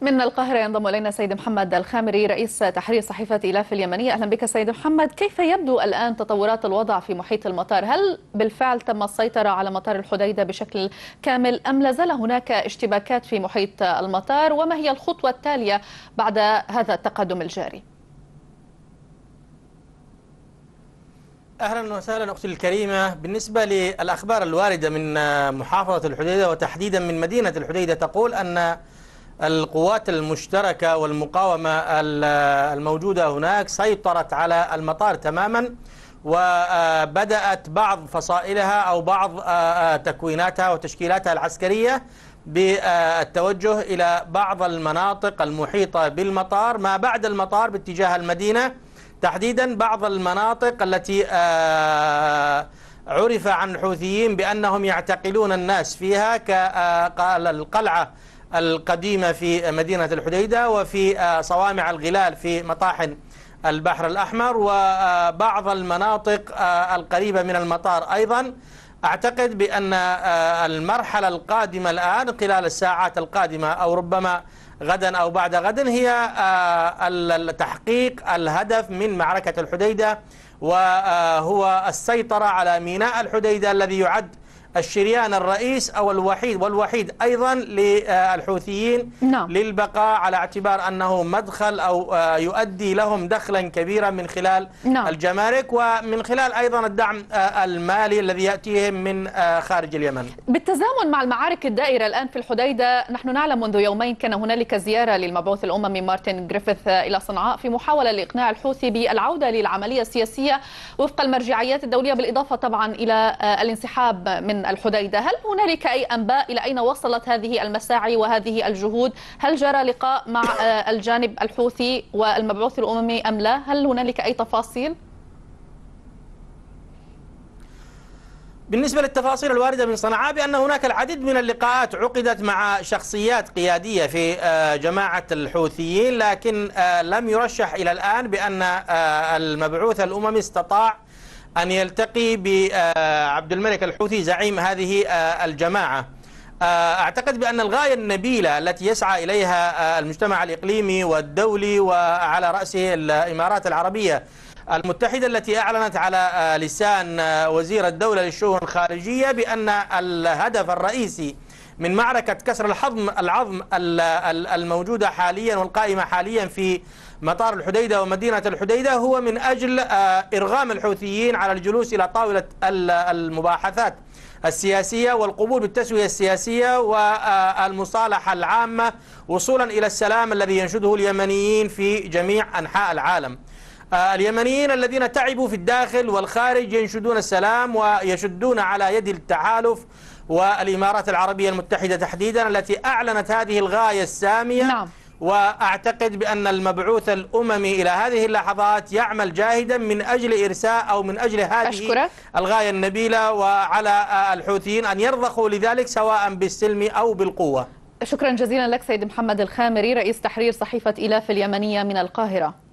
من القاهرة ينضم إلينا سيد محمد الخامري رئيس تحرير صحيفة إلاف اليمنية أهلا بك سيد محمد كيف يبدو الآن تطورات الوضع في محيط المطار هل بالفعل تم السيطرة على مطار الحديدة بشكل كامل أم لازال هناك اشتباكات في محيط المطار وما هي الخطوة التالية بعد هذا التقدم الجاري اهلا وسهلا اختي الكريمه بالنسبه للاخبار الوارده من محافظه الحديده وتحديدا من مدينه الحديده تقول ان القوات المشتركة والمقاومة الموجودة هناك سيطرت على المطار تماما وبدأت بعض فصائلها أو بعض آه، آه، تكويناتها وتشكيلاتها العسكرية بالتوجه إلى بعض المناطق المحيطة بالمطار ما بعد المطار باتجاه المدينة تحديدا بعض المناطق التي آه، عرف عن الحوثيين بأنهم يعتقلون الناس فيها كالقلعة القديمة في مدينة الحديدة وفي آه، صوامع الغلال في مطاحن البحر الأحمر وبعض آه، المناطق آه، القريبة من المطار أيضا أعتقد بأن المرحلة القادمة الآن خلال الساعات القادمة أو ربما غدا أو بعد غد هي تحقيق الهدف من معركة الحديدة وهو السيطرة على ميناء الحديدة الذي يعد الشريان الرئيس أو الوحيد والوحيد أيضا للحوثيين نعم. للبقاء على اعتبار أنه مدخل أو آه، يؤدي لهم دخلا كبيرا من خلال نعم. الجمارك ومن خلال أيضا الدعم آه، المالي الذي يأتيهم من آه، خارج اليمن بالتزامن مع المعارك الدائرة الآن في الحديدة نحن نعلم منذ يومين كان هنالك زيارة للمبعوث الأممي مارتن جريفيث إلى صنعاء في محاولة لإقناع الحوثي بالعودة للعملية السياسية وفق المرجعيات الدولية بالإضافة طبعا إلى الانسحاب من الحديدة هل هنالك أي أنباء إلى أين وصلت هذه المساعي وهذه الجهود هل جرى لقاء مع آه، الجانب الحوثي والمبعوث الأممي أم لا هل هنالك أي تفاصيل بالنسبة للتفاصيل الواردة من صنعاء بأن هناك العديد من اللقاءات عقدت مع شخصيات قيادية في آه، جماعة الحوثيين لكن آه، لم يرشح إلى الآن بأن المبعوث الأممي استطاع أن يلتقي بعبد آه، الملك الحوثي زعيم هذه آه، الجماعة آه، أعتقد بأن الغاية النبيلة التي يسعى إليها المجتمع الإقليمي والدولي وعلى رأسه الإمارات العربية المتحدة التي أعلنت على لسان وزير الدولة للشؤون الخارجية بأن الهدف الرئيسي من معركة كسر الحظم العظم الموجودة حاليا والقائمة حاليا في مطار الحديدة ومدينة الحديدة هو من أجل آه، إرغام الحوثيين على الجلوس إلى طاولة المباحثات السياسية والقبول بالتسوية السياسية والمصالحة آه، العامة وصولا إلى السلام الذي ينشده اليمنيين في جميع أنحاء العالم آه، اليمنيين الذين تعبوا في الداخل والخارج ينشدون السلام ويشدون على يد التحالف والإمارات العربية المتحدة تحديدا التي أعلنت هذه الغاية السامية نعم. وأعتقد بأن المبعوث الأممي إلى هذه اللحظات يعمل جاهدا من أجل إرساء أو من أجل هذه أشكرك. الغاية النبيلة وعلى آه، الحوثيين أن يرضخوا لذلك سواء بالسلم أو بالقوة شكرا جزيلا لك سيد محمد الخامري رئيس تحرير صحيفة إلاف اليمنية من القاهرة